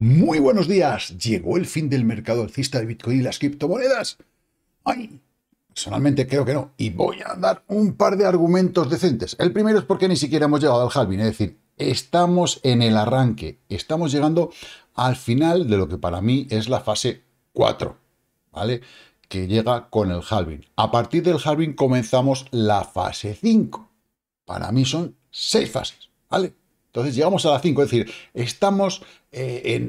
Muy buenos días. Llegó el fin del mercado alcista de Bitcoin y las criptomonedas. Ay, personalmente creo que no. Y voy a dar un par de argumentos decentes. El primero es porque ni siquiera hemos llegado al halving. Es decir, estamos en el arranque. Estamos llegando al final de lo que para mí es la fase 4. ¿Vale? Que llega con el halving. A partir del halving comenzamos la fase 5. Para mí son seis fases. ¿Vale? Entonces llegamos a la 5, es decir, estamos eh, en,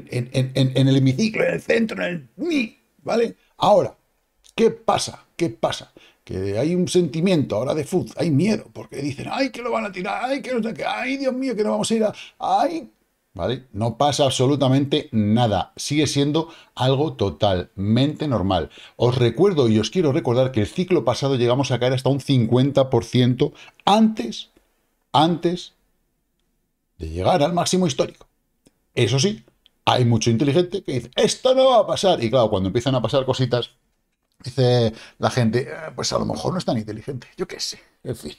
el hemiciclo, en el centro, en el... ¿Vale? Ahora, ¿qué pasa? ¿Qué pasa? Que hay un sentimiento ahora de fuzz, hay miedo, porque dicen, ay, que lo van a tirar, ay, que no ay, Dios mío, que no vamos a ir a... Ay, ¿vale? No pasa absolutamente nada, sigue siendo algo totalmente normal. Os recuerdo y os quiero recordar que el ciclo pasado llegamos a caer hasta un 50% antes, antes de llegar al máximo histórico. Eso sí, hay mucho inteligente que dice, esto no va a pasar. Y claro, cuando empiezan a pasar cositas, dice la gente, eh, pues a lo mejor no es tan inteligente, yo qué sé. En fin,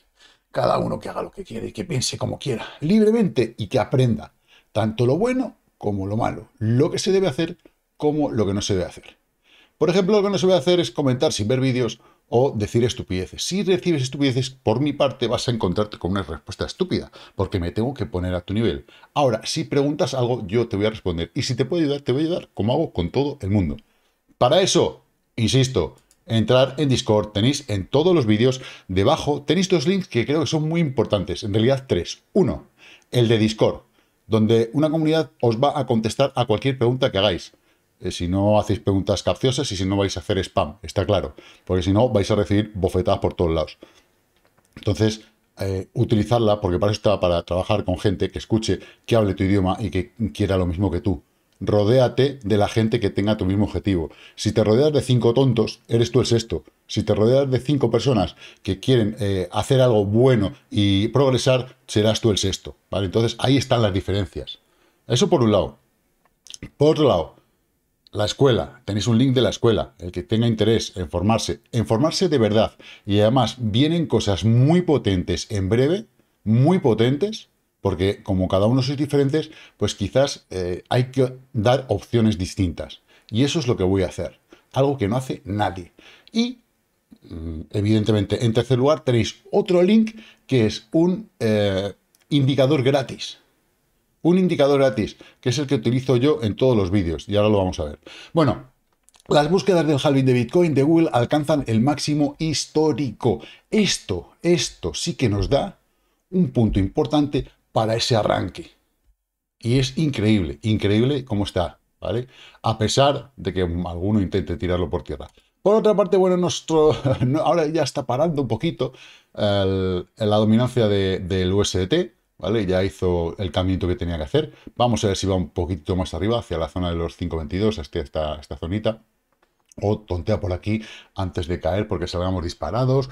cada uno que haga lo que quiere y que piense como quiera, libremente y que aprenda tanto lo bueno como lo malo, lo que se debe hacer como lo que no se debe hacer. Por ejemplo, lo que no se debe hacer es comentar sin ver vídeos o decir estupideces. Si recibes estupideces, por mi parte vas a encontrarte con una respuesta estúpida, porque me tengo que poner a tu nivel. Ahora, si preguntas algo, yo te voy a responder. Y si te puedo ayudar, te voy a ayudar, como hago con todo el mundo. Para eso, insisto, entrar en Discord. Tenéis en todos los vídeos debajo, tenéis dos links que creo que son muy importantes. En realidad, tres. Uno, el de Discord, donde una comunidad os va a contestar a cualquier pregunta que hagáis. Eh, si no hacéis preguntas capciosas y si no vais a hacer spam, está claro, porque si no vais a recibir bofetadas por todos lados. Entonces, eh, utilizarla, porque para eso está, para trabajar con gente que escuche, que hable tu idioma y que quiera lo mismo que tú. Rodéate de la gente que tenga tu mismo objetivo. Si te rodeas de cinco tontos, eres tú el sexto. Si te rodeas de cinco personas que quieren eh, hacer algo bueno y progresar, serás tú el sexto. ¿vale? Entonces ahí están las diferencias. Eso por un lado. Por otro lado, la escuela, tenéis un link de la escuela, el que tenga interés en formarse, en formarse de verdad. Y además vienen cosas muy potentes en breve, muy potentes, porque como cada uno sois diferentes, pues quizás eh, hay que dar opciones distintas. Y eso es lo que voy a hacer, algo que no hace nadie. Y mm, evidentemente en tercer lugar tenéis otro link que es un eh, indicador gratis un indicador gratis, que es el que utilizo yo en todos los vídeos, y ahora lo vamos a ver. Bueno, las búsquedas del halving de Bitcoin de Google alcanzan el máximo histórico. Esto, esto sí que nos da un punto importante para ese arranque. Y es increíble, increíble cómo está, ¿vale? A pesar de que alguno intente tirarlo por tierra. Por otra parte, bueno, nuestro, ahora ya está parando un poquito la dominancia del USDT, ¿vale? Ya hizo el caminito que tenía que hacer. Vamos a ver si va un poquito más arriba, hacia la zona de los 5.22, hasta este, esta, esta zonita. O tontea por aquí antes de caer porque salgamos disparados.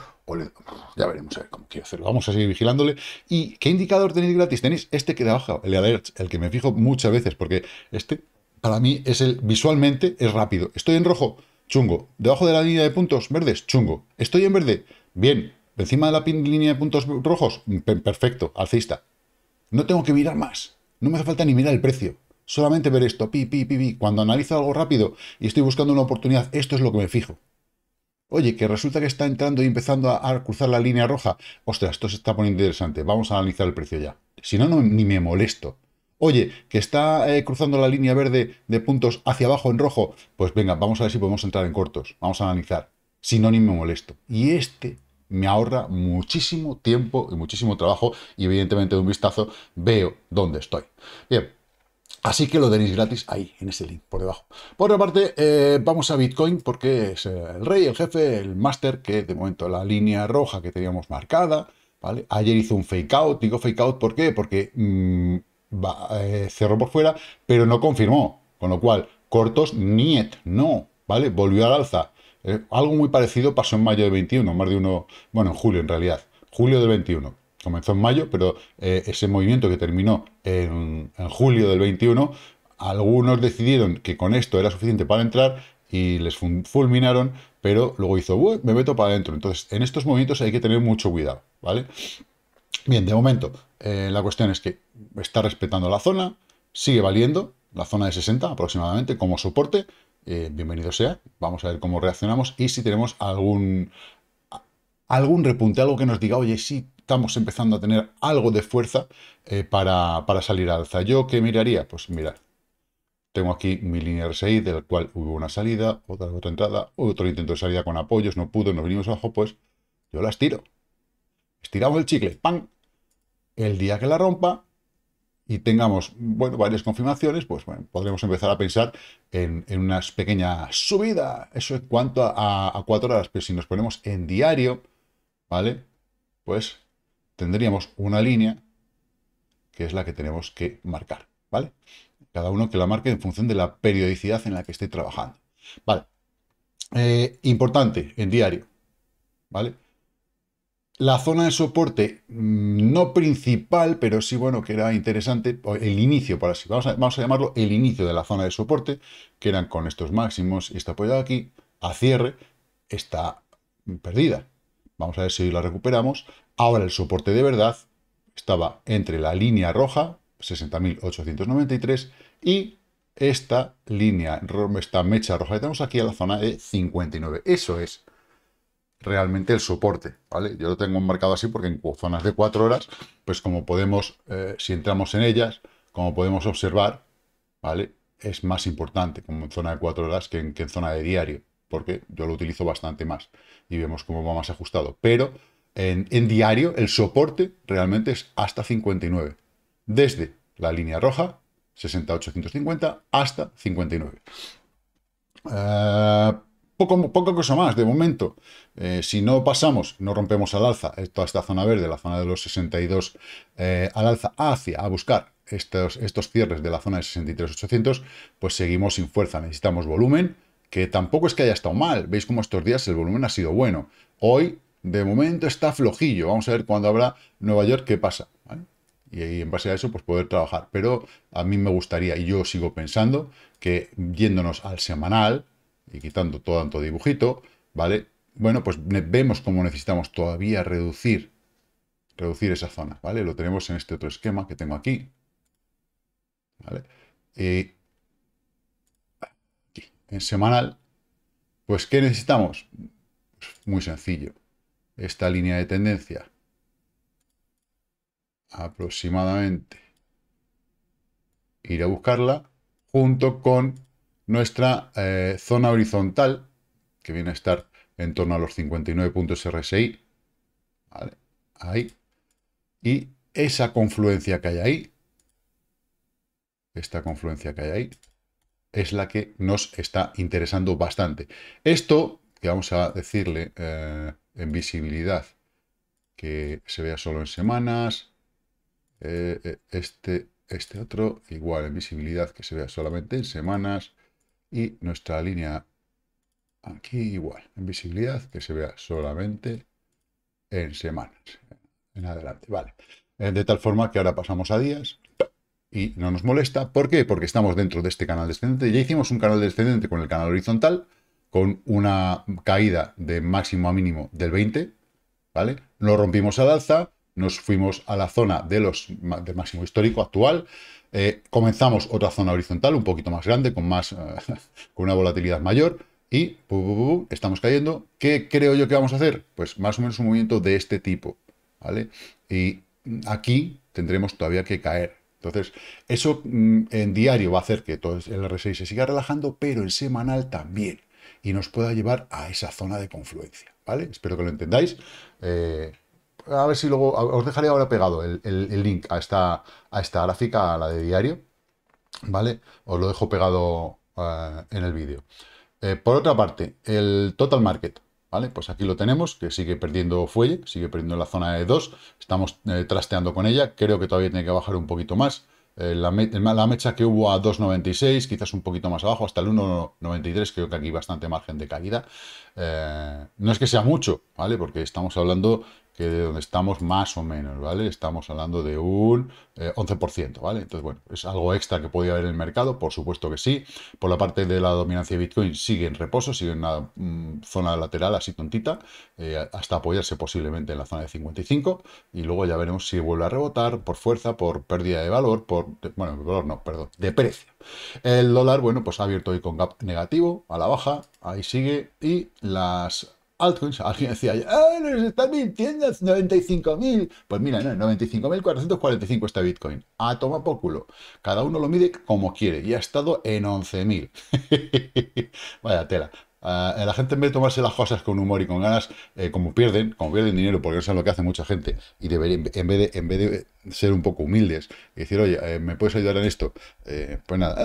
Ya veremos a ver cómo quiero hacerlo. Vamos a seguir vigilándole. ¿Y qué indicador tenéis gratis? Tenéis este que de abajo, el alert, el que me fijo muchas veces, porque este para mí es el visualmente es rápido. Estoy en rojo, chungo. Debajo de la línea de puntos verdes, chungo. Estoy en verde, bien. Encima de la línea de puntos rojos, perfecto, alcista. No tengo que mirar más. No me hace falta ni mirar el precio. Solamente ver esto, pi, pi, pi, pi. Cuando analizo algo rápido y estoy buscando una oportunidad, esto es lo que me fijo. Oye, que resulta que está entrando y empezando a, cruzar la línea roja. Ostras, esto se está poniendo interesante. Vamos a analizar el precio ya. Si no, no ni me molesto. Oye, que está eh, cruzando la línea verde de puntos hacia abajo en rojo. Pues venga, vamos a ver si podemos entrar en cortos. Vamos a analizar. Si no, ni me molesto. Y este me ahorra muchísimo tiempo y muchísimo trabajo y evidentemente de un vistazo veo dónde estoy. Bien, Así que lo tenéis gratis ahí, en ese link por debajo. Por otra parte, eh, vamos a Bitcoin porque es el rey, el jefe, el máster, que de momento la línea roja que teníamos marcada, ¿vale? Ayer hizo un fake out, digo fake out, ¿por qué? Porque mm, eh, cerró por fuera, pero no confirmó, con lo cual, cortos, niet, no, ¿vale? Volvió al alza. Eh, algo muy parecido pasó en mayo de 21, más de uno, bueno, en julio en realidad, julio de 21. Comenzó en mayo, pero eh, ese movimiento que terminó en, julio del 21, algunos decidieron que con esto era suficiente para entrar y les fulminaron, pero luego hizo, me meto para adentro. Entonces, en estos momentos hay que tener mucho cuidado, ¿vale? Bien, de momento, eh, la cuestión es que está respetando la zona, sigue valiendo, la zona de 60 aproximadamente, como soporte, eh, bienvenido sea. Vamos a ver cómo reaccionamos y si tenemos algún, algún repunte, algo que nos diga, oye, sí, estamos empezando a tener algo de fuerza eh, para, para, salir alza. ¿Yo qué miraría? Pues mirar. Tengo aquí mi línea R6, del cual hubo una salida, otra, otra entrada, otro intento de salida con apoyos, no pudo, nos vinimos abajo, pues yo las tiro. Estiramos el chicle, ¡pam! El día que la rompa, y tengamos bueno, varias confirmaciones, pues bueno, podremos empezar a pensar en, en una pequeña subida. Eso es cuanto a, cuatro horas, pero si nos ponemos en diario, ¿vale? Pues tendríamos una línea que es la que tenemos que marcar, ¿vale? Cada uno que la marque en función de la periodicidad en la que esté trabajando. Vale. Eh, importante, en diario, ¿vale? la zona de soporte, mm, no principal, pero sí, bueno, que era interesante, el inicio, para así, vamos a, vamos a llamarlo el inicio de la zona de soporte, que eran con estos máximos y está apoyado aquí, a cierre, está perdida. Vamos a ver si la recuperamos. Ahora el soporte de verdad estaba entre la línea roja, 60.893, y esta línea, esta mecha roja que tenemos aquí a la zona de 59. Eso es realmente el soporte, ¿vale? Yo lo tengo marcado así porque en zonas de 4 horas, pues como podemos, eh, si entramos en ellas, como podemos observar, ¿vale? Es más importante como en zona de 4 horas que en, zona de diario, porque yo lo utilizo bastante más y vemos cómo va más ajustado. Pero en, diario el soporte realmente es hasta 59, desde la línea roja, 6850 hasta 59 poco, poca cosa más de momento. Eh, si no pasamos, no rompemos al alza eh, toda esta zona verde, la zona de los 62 eh, al alza hacia a buscar estos, estos cierres de la zona de 63.800, pues seguimos sin fuerza. Necesitamos volumen, que tampoco es que haya estado mal. Veis como estos días el volumen ha sido bueno. Hoy, de momento, está flojillo. Vamos a ver cuando habrá Nueva York qué pasa. Y, ahí, en base a eso, pues poder trabajar. Pero a mí me gustaría, y yo sigo pensando, que yéndonos al semanal, y quitando todo tanto dibujito, ¿vale? Bueno, pues vemos cómo necesitamos todavía reducir, reducir esa zona, ¿vale? Lo tenemos en este otro esquema que tengo aquí, ¿vale? Y en semanal, pues ¿qué necesitamos? Pues, muy sencillo, esta línea de tendencia aproximadamente ir a buscarla junto con nuestra eh, zona horizontal, que viene a estar en torno a los 59 puntos RSI, ahí, y esa confluencia que hay ahí, esta confluencia que hay ahí, es la que nos está interesando bastante. Esto, que vamos a decirle eh, en visibilidad, que se vea solo en semanas, eh, este, este otro, igual en visibilidad, que se vea solamente en semanas, y nuestra línea aquí igual, en visibilidad, que se vea solamente en semanas. En adelante, vale. Eh, de tal forma que ahora pasamos a días y no nos molesta. ¿Por qué? Porque estamos dentro de este canal descendente. Ya hicimos un canal descendente con el canal horizontal, con una caída de máximo a mínimo del 20, ¿vale? Lo rompimos al alza, nos fuimos a la zona de, los, de máximo histórico actual, eh, comenzamos otra zona horizontal, un poquito más grande, con, más, eh, con una volatilidad mayor. Y estamos cayendo. ¿Qué creo yo que vamos a hacer? Pues más o menos un movimiento de este tipo. ¿vale? Y aquí tendremos todavía que caer. Entonces, eso mm, en diario va a hacer que todo el R6 se siga relajando, pero en semanal también. Y nos pueda llevar a esa zona de confluencia. ¿vale? Espero que lo entendáis. Eh, a ver si luego, os dejaré ahora pegado el, link a esta, a esta gráfica, a la de diario, ¿vale? Os lo dejo pegado eh, en el vídeo. Eh, por otra parte, el total market, ¿vale? Pues aquí lo tenemos, que sigue perdiendo fuelle, sigue perdiendo la zona de 2, estamos eh, trasteando con ella, creo que todavía tiene que bajar un poquito más, la, mecha que hubo a 2.96, quizás un poquito más abajo, hasta el 1.93, creo que aquí bastante margen de caída. no es que sea mucho, ¿vale? Porque estamos hablando que de donde estamos más o menos, ¿vale? Estamos hablando de un 11%, eh, ¿vale? Entonces, bueno, es algo extra que podía haber en el mercado, por supuesto que sí. Por la parte de la dominancia de Bitcoin sigue en reposo, sigue en una mm, zona lateral así tontita, eh, hasta apoyarse posiblemente en la zona de 55 y luego ya veremos si vuelve a rebotar por fuerza, por pérdida de valor, por, bueno, valor no, perdón, de precio. El dólar, bueno, pues ha abierto hoy con gap negativo a la baja, ahí sigue y las altcoins, alguien decía, ¡ah, nos están mintiendo! ¡95.000! Pues mira, no, 95.445 está Bitcoin. A toma por culo. Cada uno lo mide como quiere y ha estado en 11.000. Vaya tela. Eh, la gente en vez de tomarse las cosas con humor y con ganas, eh, como pierden, como pierden dinero, porque no saben lo que hace mucha gente, y en vez de, en vez de ser un poco humildes y decir, oye, eh, ¿me puedes ayudar en esto? pues nada,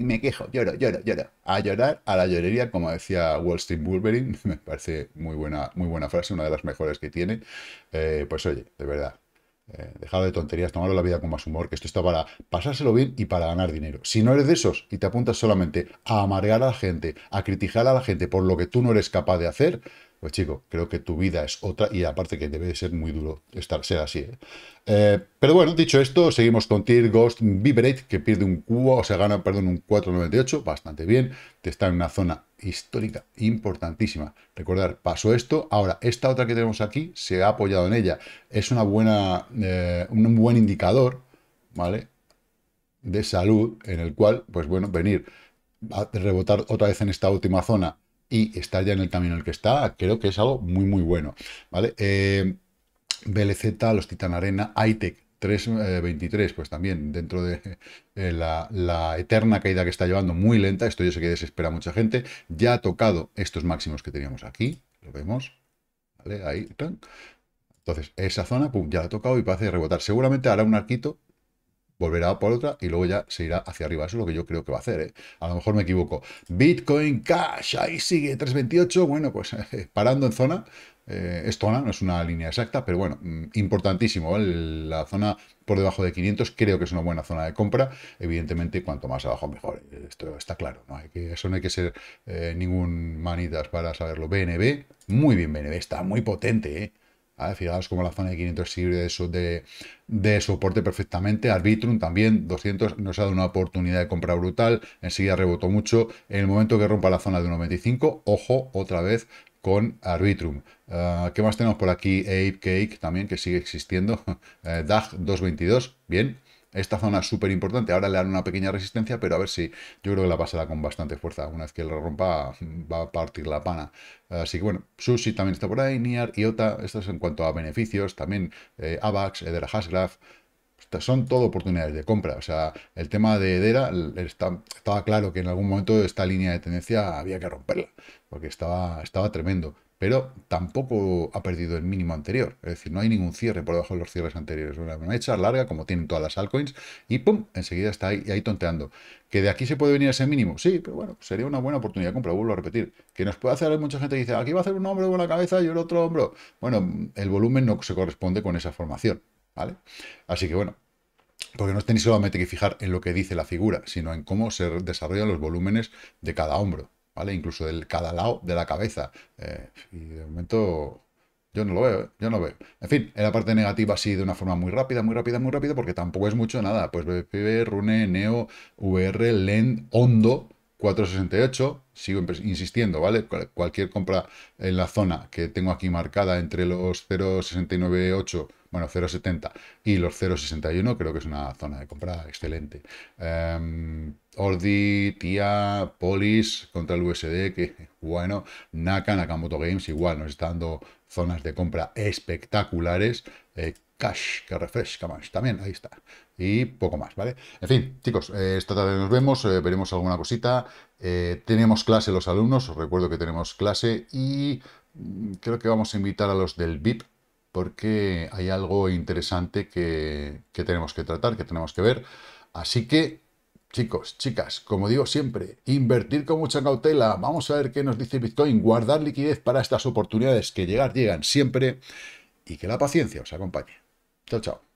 me, quejo, lloro, lloro, lloro. A llorar a la llorería, como decía Wall Street Wolverine, me parece muy buena, muy buena frase, una de las mejores que tiene. pues oye, de verdad, eh, dejado de tonterías, tomarlo la vida con más humor, que esto está para pasárselo bien y para ganar dinero. Si no eres de esos y te apuntas solamente a amargar a la gente, a criticar a la gente por lo que tú no eres capaz de hacer, pues chico, creo que tu vida es otra y aparte que debe ser muy duro estar, ser así. ¿eh? Eh, pero bueno, dicho esto, seguimos con Tier Ghost Vibrate, que pierde un cubo, o se gana, perdón, un 4.98, bastante bien. Está en una zona histórica importantísima. Recordar, pasó esto. Ahora, esta otra que tenemos aquí se ha apoyado en ella. Es una buena, eh, un buen indicador, ¿vale? De salud, en el cual, pues bueno, venir a rebotar otra vez en esta última zona y está ya en el camino en el que está, creo que es algo muy, muy bueno. ¿vale? Eh, BLZ, los Titan Arena, ITEC 323, eh, pues también dentro de eh, la, la, eterna caída que está llevando, muy lenta, esto yo sé que desespera mucha gente, ya ha tocado estos máximos que teníamos aquí, lo vemos, ¿vale? ahí, entonces esa zona, ya la ha tocado y parece rebotar, seguramente hará un arquito volverá por otra y luego ya se irá hacia arriba. Eso es lo que yo creo que va a hacer. ¿eh? A lo mejor me equivoco. Bitcoin Cash, ahí sigue, 328. Bueno, pues eh, parando en zona. Eh, es zona, no es una línea exacta, pero bueno, mm, importantísimo. La zona por debajo de 500 creo que es una buena zona de compra. Evidentemente, cuanto más abajo, mejor. Esto está claro. ¿no? Hay que, eso no hay que ser ningún manitas para saberlo. BNB, muy bien BNB, está muy potente. ¿eh? Fijaros Fijaos como la zona de 500 sirve de, de, soporte perfectamente. Arbitrum también, 200, nos ha dado una oportunidad de compra brutal. Enseguida rebotó mucho. En el momento que rompa la zona de 1.25, ojo, otra vez con Arbitrum. Ah, ¿Qué más tenemos por aquí? Ape Cake también, que sigue existiendo. Eh, DAG 222, bien. Esta zona es súper importante. Ahora le dan una pequeña resistencia, pero a ver si yo creo que la pasará con bastante fuerza. Una vez que la rompa, va a partir la pana. Así que bueno, Sushi también está por ahí, Niar, y Esto estas en cuanto a beneficios. También eh, AVAX, Eder Hasgraph son todo oportunidades de compra. O sea, el tema de Edera estaba claro que en algún momento esta línea de tendencia había que romperla, porque estaba, estaba tremendo pero tampoco ha perdido el mínimo anterior. Es decir, no hay ningún cierre por debajo de los cierres anteriores. Una mecha larga, como tienen todas las altcoins, y pum, enseguida está ahí, ahí tonteando. ¿Que de aquí se puede venir ese mínimo? Sí, pero bueno, sería una buena oportunidad de compra, vuelvo a repetir. ¿Que nos puede hacer? Mucha gente que dice, aquí va a hacer un hombro con la cabeza y el otro hombro. Bueno, el volumen no se corresponde con esa formación, ¿vale? Así que bueno, porque no tenéis solamente que fijar en lo que dice la figura, sino en cómo se desarrollan los volúmenes de cada hombro. Incluso del cada lado de la cabeza. Eh, y de momento yo no lo veo, ¿eh? yo no veo. En fin, en la parte negativa sí de una forma muy rápida, muy rápida, muy rápida, porque tampoco es mucho nada. Pues BPB, Rune, Neo, VR, Lend, Hondo, 468, sigo insistiendo, ¿vale? Cualquier compra en la zona que tengo aquí marcada entre los 0,698 bueno, 0,70 y los 0,61 creo que es una zona de compra excelente. Ordi, em, TIA, Polis contra el USD, que bueno, Naka, Nakamoto Games igual nos está dando zonas de compra espectaculares. Eh, cash, que refresca más, también, ahí está. Y poco más, ¿vale? En fin, chicos, eh, esta tarde nos vemos, eh, veremos alguna cosita. tenemos clase los alumnos, os recuerdo que tenemos clase y mm, creo que vamos a invitar a los del VIP porque hay algo interesante que, tenemos que tratar, que tenemos que ver. Así que Chicos, chicas, como digo siempre, invertir con mucha cautela. Vamos a ver qué nos dice Bitcoin. Guardar liquidez para estas oportunidades que llegar llegan siempre y que la paciencia os acompañe. Chao, chao.